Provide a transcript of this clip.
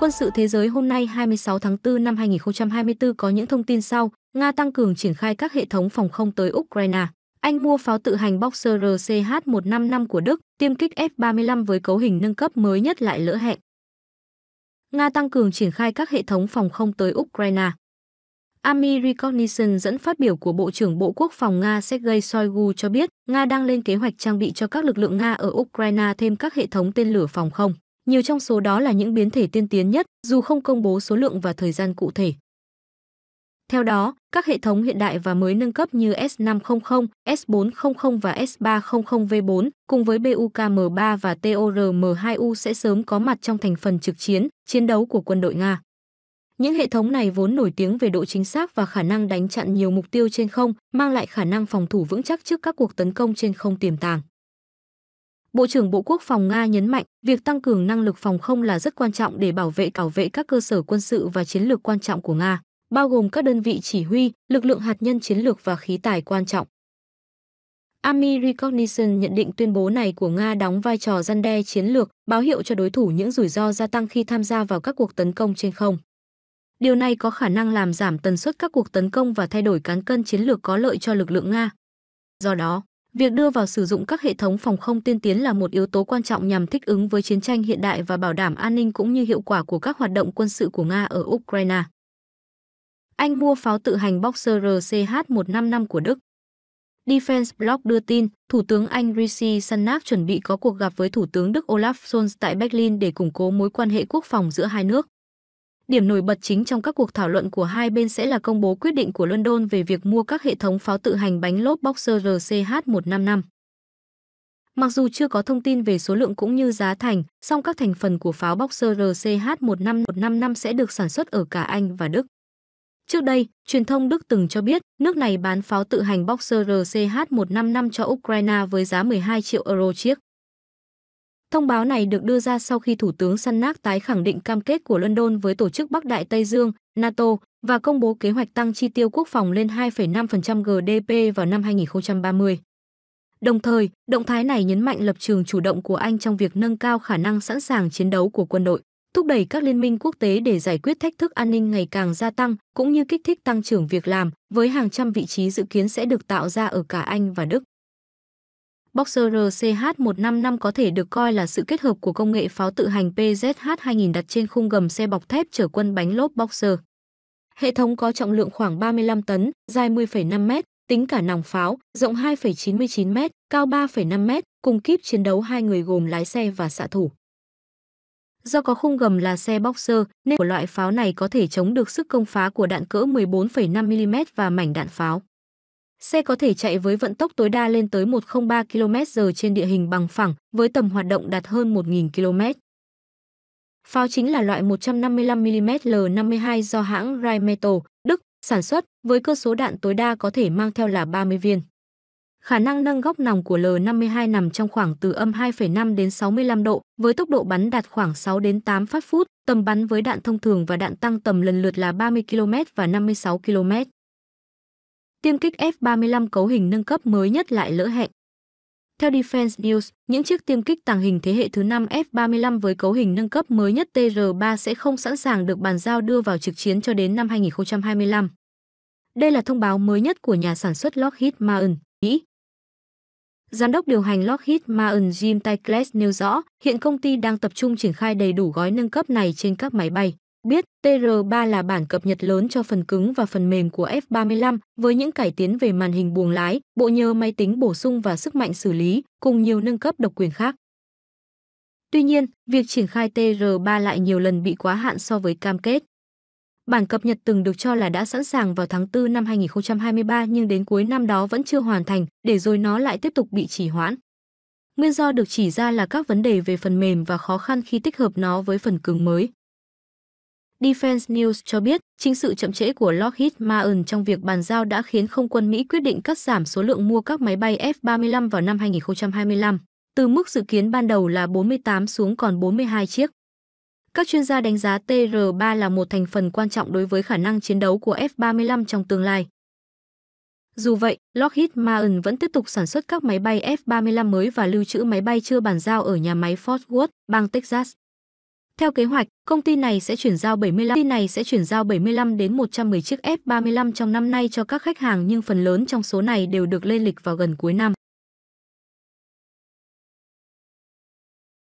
Quân sự thế giới hôm nay 26 tháng 4 năm 2024 có những thông tin sau, Nga tăng cường triển khai các hệ thống phòng không tới Ukraine. Anh mua pháo tự hành Boxer RCH-155 của Đức, tiêm kích F-35 với cấu hình nâng cấp mới nhất lại lỡ hẹn. Nga tăng cường triển khai các hệ thống phòng không tới Ukraine. Army Reconnaissance dẫn phát biểu của Bộ trưởng Bộ Quốc phòng Nga Sergei Shoigu cho biết Nga đang lên kế hoạch trang bị cho các lực lượng Nga ở Ukraine thêm các hệ thống tên lửa phòng không. Nhiều trong số đó là những biến thể tiên tiến nhất, dù không công bố số lượng và thời gian cụ thể. Theo đó, các hệ thống hiện đại và mới nâng cấp như S500, S400 và S300V4 cùng với BUKM3 và TORM2U sẽ sớm có mặt trong thành phần trực chiến, chiến đấu của quân đội Nga. Những hệ thống này vốn nổi tiếng về độ chính xác và khả năng đánh chặn nhiều mục tiêu trên không, mang lại khả năng phòng thủ vững chắc trước các cuộc tấn công trên không tiềm tàng. Bộ trưởng Bộ Quốc phòng Nga nhấn mạnh, việc tăng cường năng lực phòng không là rất quan trọng để bảo vệ bảo vệ các cơ sở quân sự và chiến lược quan trọng của Nga, bao gồm các đơn vị chỉ huy, lực lượng hạt nhân chiến lược và khí tài quan trọng. Army Recognition nhận định tuyên bố này của Nga đóng vai trò răn đe chiến lược, báo hiệu cho đối thủ những rủi ro gia tăng khi tham gia vào các cuộc tấn công trên không. Điều này có khả năng làm giảm tần suất các cuộc tấn công và thay đổi cán cân chiến lược có lợi cho lực lượng Nga. Do đó, Việc đưa vào sử dụng các hệ thống phòng không tiên tiến là một yếu tố quan trọng nhằm thích ứng với chiến tranh hiện đại và bảo đảm an ninh cũng như hiệu quả của các hoạt động quân sự của Nga ở Ukraine. Anh mua pháo tự hành Boxer RCH-155 của Đức. Defense Blog đưa tin, Thủ tướng Anh Rishi Sunak chuẩn bị có cuộc gặp với Thủ tướng Đức Olaf Scholz tại Berlin để củng cố mối quan hệ quốc phòng giữa hai nước. Điểm nổi bật chính trong các cuộc thảo luận của hai bên sẽ là công bố quyết định của London về việc mua các hệ thống pháo tự hành bánh lốp Boxer RCH-155. Mặc dù chưa có thông tin về số lượng cũng như giá thành, song các thành phần của pháo Boxer RCH-15155 sẽ được sản xuất ở cả Anh và Đức. Trước đây, truyền thông Đức từng cho biết nước này bán pháo tự hành Boxer RCH-155 cho Ukraine với giá 12 triệu euro chiếc. Thông báo này được đưa ra sau khi Thủ tướng Sunak tái khẳng định cam kết của London với tổ chức Bắc Đại Tây Dương, NATO và công bố kế hoạch tăng chi tiêu quốc phòng lên 2,5% GDP vào năm 2030. Đồng thời, động thái này nhấn mạnh lập trường chủ động của Anh trong việc nâng cao khả năng sẵn sàng chiến đấu của quân đội, thúc đẩy các liên minh quốc tế để giải quyết thách thức an ninh ngày càng gia tăng, cũng như kích thích tăng trưởng việc làm, với hàng trăm vị trí dự kiến sẽ được tạo ra ở cả Anh và Đức. Boxer RCH155 có thể được coi là sự kết hợp của công nghệ pháo tự hành PZH2000 đặt trên khung gầm xe bọc thép chở quân bánh lốp Boxer. Hệ thống có trọng lượng khoảng 35 tấn, dài 10,5 m, tính cả nòng pháo, rộng 2,99 m, cao 3,5 m, cùng kíp chiến đấu hai người gồm lái xe và xạ thủ. Do có khung gầm là xe boxer, nên của loại pháo này có thể chống được sức công phá của đạn cỡ 14,5 mm và mảnh đạn pháo. Xe có thể chạy với vận tốc tối đa lên tới 103 km/h trên địa hình bằng phẳng, với tầm hoạt động đạt hơn 1.000 km. Pháo chính là loại 155mm L52 do hãng Rheinmetall, Đức, sản xuất, với cơ số đạn tối đa có thể mang theo là 30 viên. Khả năng nâng góc nòng của L52 nằm trong khoảng từ âm 2,5 đến 65 độ, với tốc độ bắn đạt khoảng 6 đến 8 phát phút, tầm bắn với đạn thông thường và đạn tăng tầm lần lượt là 30 km và 56 km tiêm kích F-35 cấu hình nâng cấp mới nhất lại lỡ hẹn. Theo Defense News, những chiếc tiêm kích tàng hình thế hệ thứ 5 F-35 với cấu hình nâng cấp mới nhất TR-3 sẽ không sẵn sàng được bàn giao đưa vào trực chiến cho đến năm 2025. Đây là thông báo mới nhất của nhà sản xuất Lockheed Martin, Mỹ. Giám đốc điều hành Lockheed Martin Jim Tykles nêu rõ, hiện công ty đang tập trung triển khai đầy đủ gói nâng cấp này trên các máy bay biết, TR3 là bản cập nhật lớn cho phần cứng và phần mềm của F35 với những cải tiến về màn hình buồng lái, bộ nhớ máy tính bổ sung và sức mạnh xử lý, cùng nhiều nâng cấp độc quyền khác. Tuy nhiên, việc triển khai TR3 lại nhiều lần bị quá hạn so với cam kết. Bản cập nhật từng được cho là đã sẵn sàng vào tháng 4 năm 2023 nhưng đến cuối năm đó vẫn chưa hoàn thành, để rồi nó lại tiếp tục bị trì hoãn. Nguyên do được chỉ ra là các vấn đề về phần mềm và khó khăn khi tích hợp nó với phần cứng mới. Defense News cho biết, chính sự chậm trễ của Lockheed Martin trong việc bàn giao đã khiến không quân Mỹ quyết định cắt giảm số lượng mua các máy bay F-35 vào năm 2025, từ mức dự kiến ban đầu là 48 xuống còn 42 chiếc. Các chuyên gia đánh giá TR-3 là một thành phần quan trọng đối với khả năng chiến đấu của F-35 trong tương lai. Dù vậy, Lockheed Martin vẫn tiếp tục sản xuất các máy bay F-35 mới và lưu trữ máy bay chưa bàn giao ở nhà máy Fort Worth, bang Texas. Theo kế hoạch, công ty này sẽ chuyển giao 75 ty này sẽ chuyển giao 75 đến 110 chiếc F35 trong năm nay cho các khách hàng nhưng phần lớn trong số này đều được lên lịch vào gần cuối năm.